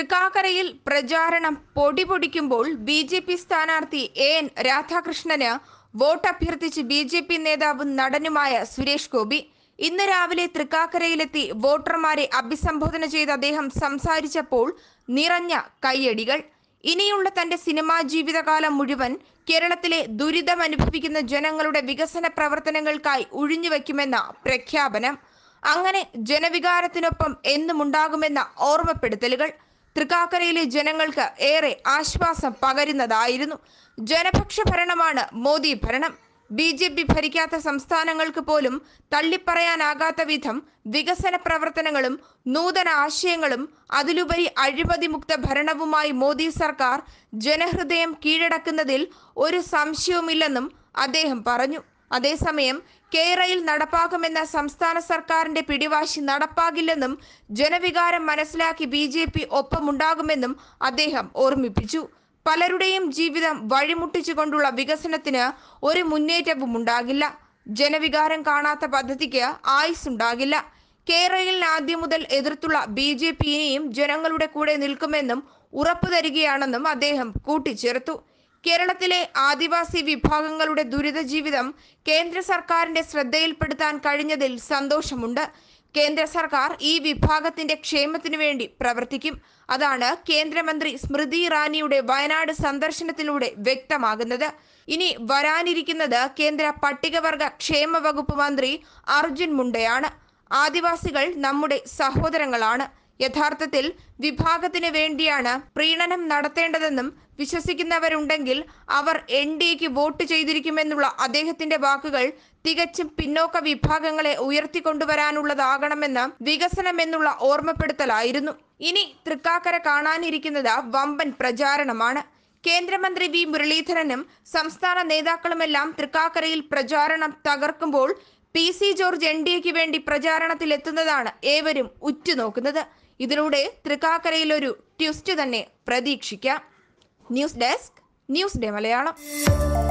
തൃക്കാക്കരയിൽ പ്രചാരണം പൊടിപൊടിക്കുമ്പോൾ ബി ജെ പി സ്ഥാനാർത്ഥി എ എൻ രാധാകൃഷ്ണന് വോട്ട് അഭ്യർത്ഥിച്ച് ബി ജെ പി നേതാവും നടനുമായ സുരേഷ് ഗോപി ഇന്ന് രാവിലെ തൃക്കാക്കരയിലെത്തി വോട്ടർമാരെ അഭിസംബോധന ചെയ്ത് അദ്ദേഹം സംസാരിച്ചപ്പോൾ നിറഞ്ഞ കയ്യടികൾ ഇനിയുള്ള തന്റെ സിനിമാ ജീവിതകാലം മുഴുവൻ കേരളത്തിലെ ദുരിതം അനുഭവിക്കുന്ന ജനങ്ങളുടെ വികസന പ്രവർത്തനങ്ങൾക്കായി ഉഴിഞ്ഞുവെക്കുമെന്ന പ്രഖ്യാപനം അങ്ങനെ ജനവികാരത്തിനൊപ്പം എന്നുമുണ്ടാകുമെന്ന ഓർമ്മപ്പെടുത്തലുകൾ തൃക്കാക്കരയിലെ ജനങ്ങൾക്ക് ഏറെ ആശ്വാസം പകരുന്നതായിരുന്നു ജനപക്ഷ ഭരണമാണ് മോദി ഭരണം ബി ജെ പി ഭരിക്കാത്ത സംസ്ഥാനങ്ങൾക്ക് പോലും തള്ളിപ്പറയാനാകാത്ത വിധം വികസന പ്രവർത്തനങ്ങളും നൂതന ആശയങ്ങളും അതിലുപരി അഴിമതിമുക്ത ഭരണവുമായി മോദി സർക്കാർ ജനഹൃദയം കീഴടക്കുന്നതിൽ ഒരു സംശയവുമില്ലെന്നും അദ്ദേഹം പറഞ്ഞു അതേസമയം കേരയിൽ നടപ്പാക്കുമെന്ന സംസ്ഥാന സർക്കാരിന്റെ പിടിവാശി നടപ്പാകില്ലെന്നും ജനവികാരം മനസ്സിലാക്കി ബി ജെ പി ഒപ്പമുണ്ടാകുമെന്നും അദ്ദേഹം ഓർമ്മിപ്പിച്ചു പലരുടെയും ജീവിതം വഴിമുട്ടിച്ചുകൊണ്ടുള്ള വികസനത്തിന് ഒരു മുന്നേറ്റവും ഉണ്ടാകില്ല ജനവികാരം കാണാത്ത പദ്ധതിക്ക് ആയുസ് ഉണ്ടാകില്ല കേരളയിൽ ആദ്യം മുതൽ എതിർത്തുള്ള ബി ജെ പിയെയും ജനങ്ങളുടെ കൂടെ നിൽക്കുമെന്നും ഉറപ്പു തരികയാണെന്നും അദ്ദേഹം കൂട്ടിച്ചേർത്തു കേരളത്തിലെ ആദിവാസി വിഭാഗങ്ങളുടെ ദുരിത ജീവിതം കേന്ദ്ര സർക്കാരിന്റെ ശ്രദ്ധയിൽപ്പെടുത്താൻ കഴിഞ്ഞതിൽ സന്തോഷമുണ്ട് കേന്ദ്ര സർക്കാർ ഈ വിഭാഗത്തിന്റെ ക്ഷേമത്തിനു വേണ്ടി പ്രവർത്തിക്കും അതാണ് കേന്ദ്രമന്ത്രി സ്മൃതി ഇറാനിയുടെ വയനാട് സന്ദർശനത്തിലൂടെ വ്യക്തമാകുന്നത് ഇനി വരാനിരിക്കുന്നത് കേന്ദ്ര പട്ടികവർഗ ക്ഷേമ വകുപ്പ് മന്ത്രി അർജുൻ മുണ്ടയാണ് ആദിവാസികൾ നമ്മുടെ സഹോദരങ്ങളാണ് യഥാർത്ഥത്തിൽ വിഭാഗത്തിന് വേണ്ടിയാണ് പ്രീണനം നടത്തേണ്ടതെന്നും വിശ്വസിക്കുന്നവരുണ്ടെങ്കിൽ അവർ എൻ ഡി എക്ക് വോട്ട് ചെയ്തിരിക്കുമെന്നുള്ള അദ്ദേഹത്തിന്റെ വാക്കുകൾ തികച്ചും പിന്നോക്ക വിഭാഗങ്ങളെ ഉയർത്തിക്കൊണ്ടുവരാനുള്ളതാകണമെന്ന് വികസനമെന്നുള്ള ഓർമ്മപ്പെടുത്തലായിരുന്നു ഇനി തൃക്കാക്കര കാണാനിരിക്കുന്നത് വമ്പൻ പ്രചാരണമാണ് കേന്ദ്രമന്ത്രി വി മുരളീധരനും സംസ്ഥാന നേതാക്കളുമെല്ലാം തൃക്കാക്കരയിൽ പ്രചാരണം തകർക്കുമ്പോൾ P C George N D എക്ക് വേണ്ടി പ്രചാരണത്തിലെത്തുന്നതാണ് ഏവരും ഉറ്റുനോക്കുന്നത് ഇതിലൂടെ ഒരു ട്വിസ്റ്റ് തന്നെ പ്രതീക്ഷിക്കാം news desk news day Malayalam